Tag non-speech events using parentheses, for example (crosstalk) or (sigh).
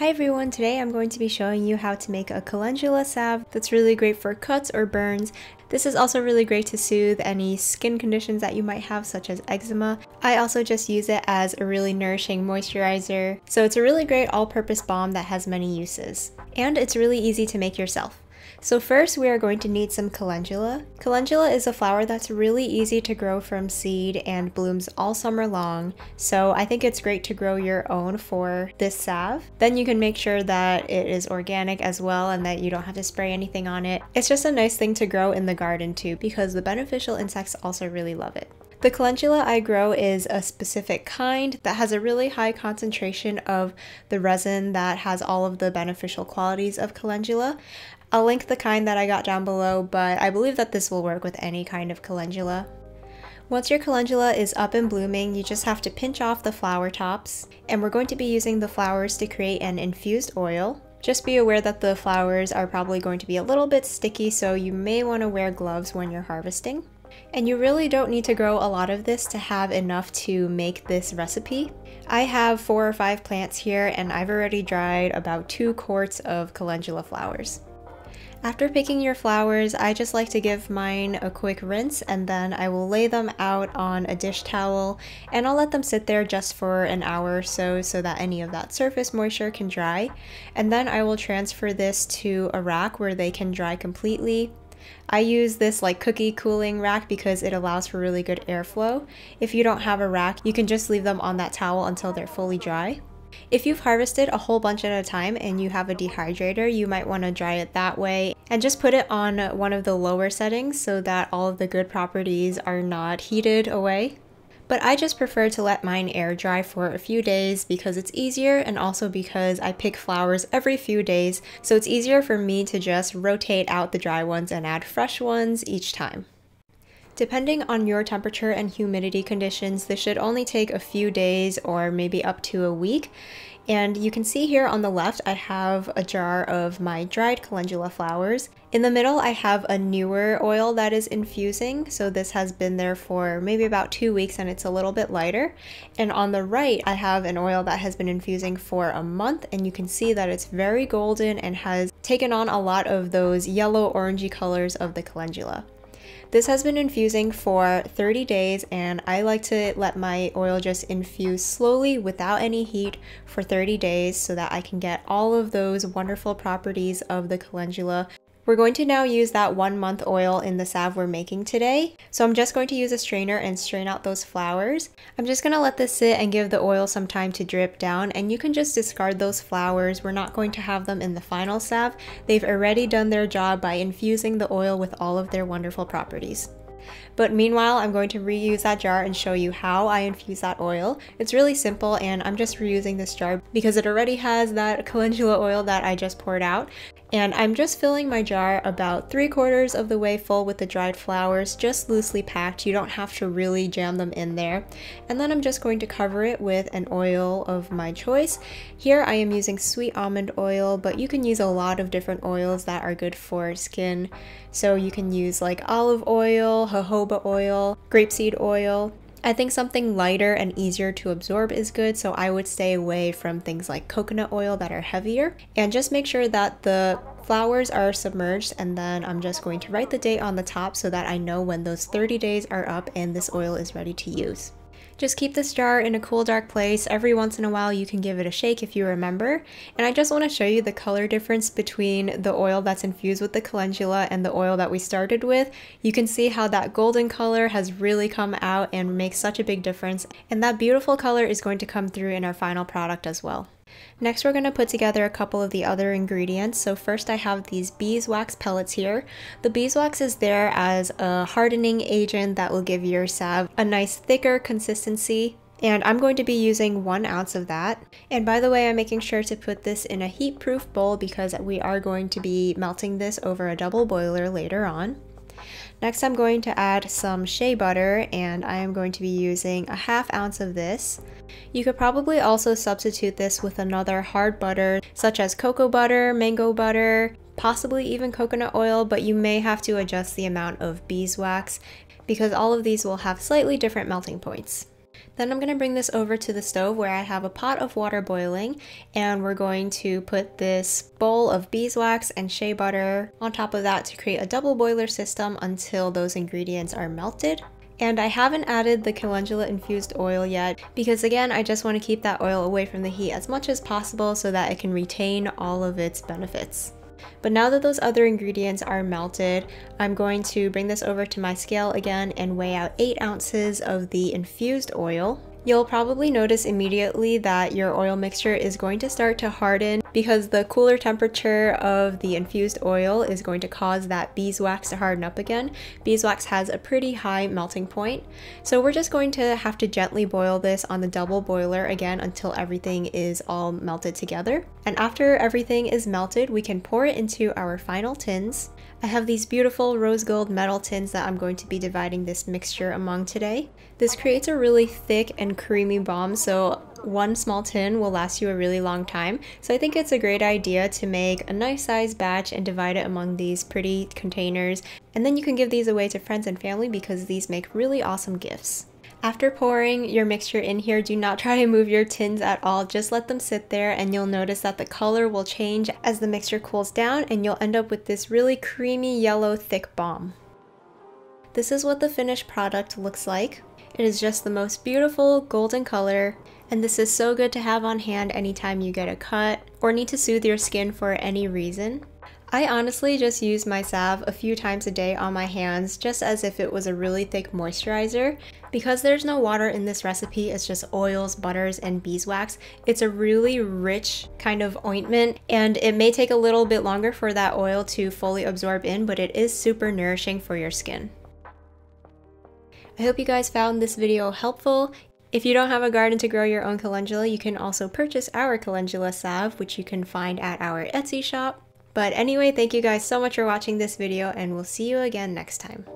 Hi everyone, today I'm going to be showing you how to make a calendula salve that's really great for cuts or burns. This is also really great to soothe any skin conditions that you might have such as eczema. I also just use it as a really nourishing moisturizer, so it's a really great all-purpose balm that has many uses. And it's really easy to make yourself. So first we are going to need some calendula. Calendula is a flower that's really easy to grow from seed and blooms all summer long, so I think it's great to grow your own for this salve. Then you can make sure that it is organic as well and that you don't have to spray anything on it. It's just a nice thing to grow in the garden too because the beneficial insects also really love it. The calendula I grow is a specific kind that has a really high concentration of the resin that has all of the beneficial qualities of calendula. I'll link the kind that I got down below, but I believe that this will work with any kind of calendula. Once your calendula is up and blooming, you just have to pinch off the flower tops, and we're going to be using the flowers to create an infused oil. Just be aware that the flowers are probably going to be a little bit sticky, so you may want to wear gloves when you're harvesting. And you really don't need to grow a lot of this to have enough to make this recipe. I have four or five plants here and I've already dried about two quarts of calendula flowers. After picking your flowers, I just like to give mine a quick rinse and then I will lay them out on a dish towel and I'll let them sit there just for an hour or so so that any of that surface moisture can dry. And then I will transfer this to a rack where they can dry completely I use this like cookie cooling rack because it allows for really good airflow. If you don't have a rack, you can just leave them on that towel until they're fully dry. If you've harvested a whole bunch at a time and you have a dehydrator, you might want to dry it that way and just put it on one of the lower settings so that all of the good properties are not heated away but I just prefer to let mine air dry for a few days because it's easier and also because I pick flowers every few days, so it's easier for me to just rotate out the dry ones and add fresh ones each time. Depending on your temperature and humidity conditions, this should only take a few days or maybe up to a week. And you can see here on the left, I have a jar of my dried calendula flowers. In the middle, I have a newer oil that is infusing. So this has been there for maybe about two weeks and it's a little bit lighter. And on the right, I have an oil that has been infusing for a month and you can see that it's very golden and has taken on a lot of those yellow orangey colors of the calendula. This has been infusing for 30 days and I like to let my oil just infuse slowly without any heat for 30 days so that I can get all of those wonderful properties of the calendula we're going to now use that one month oil in the salve we're making today. So I'm just going to use a strainer and strain out those flowers. I'm just gonna let this sit and give the oil some time to drip down and you can just discard those flowers. We're not going to have them in the final salve. They've already done their job by infusing the oil with all of their wonderful properties. But meanwhile, I'm going to reuse that jar and show you how I infuse that oil. It's really simple and I'm just reusing this jar because it already has that (laughs) calendula oil that I just poured out. And I'm just filling my jar about three quarters of the way full with the dried flowers, just loosely packed. You don't have to really jam them in there. And then I'm just going to cover it with an oil of my choice. Here I am using sweet almond oil, but you can use a lot of different oils that are good for skin. So you can use like olive oil, jojoba oil, grapeseed oil, I think something lighter and easier to absorb is good, so I would stay away from things like coconut oil that are heavier. And just make sure that the flowers are submerged and then I'm just going to write the date on the top so that I know when those 30 days are up and this oil is ready to use. Just keep this jar in a cool dark place. Every once in a while you can give it a shake if you remember. And I just want to show you the color difference between the oil that's infused with the calendula and the oil that we started with. You can see how that golden color has really come out and makes such a big difference. And that beautiful color is going to come through in our final product as well. Next we're going to put together a couple of the other ingredients. So first I have these beeswax pellets here. The beeswax is there as a hardening agent that will give your salve a nice thicker consistency and I'm going to be using one ounce of that. And by the way, I'm making sure to put this in a heat-proof bowl because we are going to be melting this over a double boiler later on. Next I'm going to add some shea butter and I am going to be using a half ounce of this. You could probably also substitute this with another hard butter such as cocoa butter, mango butter, possibly even coconut oil, but you may have to adjust the amount of beeswax because all of these will have slightly different melting points. Then I'm going to bring this over to the stove where I have a pot of water boiling and we're going to put this bowl of beeswax and shea butter on top of that to create a double boiler system until those ingredients are melted. And I haven't added the calendula infused oil yet because again, I just want to keep that oil away from the heat as much as possible so that it can retain all of its benefits. But now that those other ingredients are melted, I'm going to bring this over to my scale again and weigh out 8 ounces of the infused oil. You'll probably notice immediately that your oil mixture is going to start to harden because the cooler temperature of the infused oil is going to cause that beeswax to harden up again. Beeswax has a pretty high melting point. So we're just going to have to gently boil this on the double boiler again until everything is all melted together. And after everything is melted, we can pour it into our final tins. I have these beautiful rose gold metal tins that I'm going to be dividing this mixture among today. This creates a really thick and and creamy balm. So one small tin will last you a really long time. So I think it's a great idea to make a nice size batch and divide it among these pretty containers. And then you can give these away to friends and family because these make really awesome gifts. After pouring your mixture in here, do not try to move your tins at all. Just let them sit there and you'll notice that the color will change as the mixture cools down and you'll end up with this really creamy yellow thick balm. This is what the finished product looks like. It is just the most beautiful golden color and this is so good to have on hand anytime you get a cut or need to soothe your skin for any reason. I honestly just use my salve a few times a day on my hands just as if it was a really thick moisturizer. Because there's no water in this recipe, it's just oils, butters, and beeswax, it's a really rich kind of ointment and it may take a little bit longer for that oil to fully absorb in, but it is super nourishing for your skin. I hope you guys found this video helpful. If you don't have a garden to grow your own calendula, you can also purchase our calendula salve, which you can find at our Etsy shop. But anyway, thank you guys so much for watching this video, and we'll see you again next time.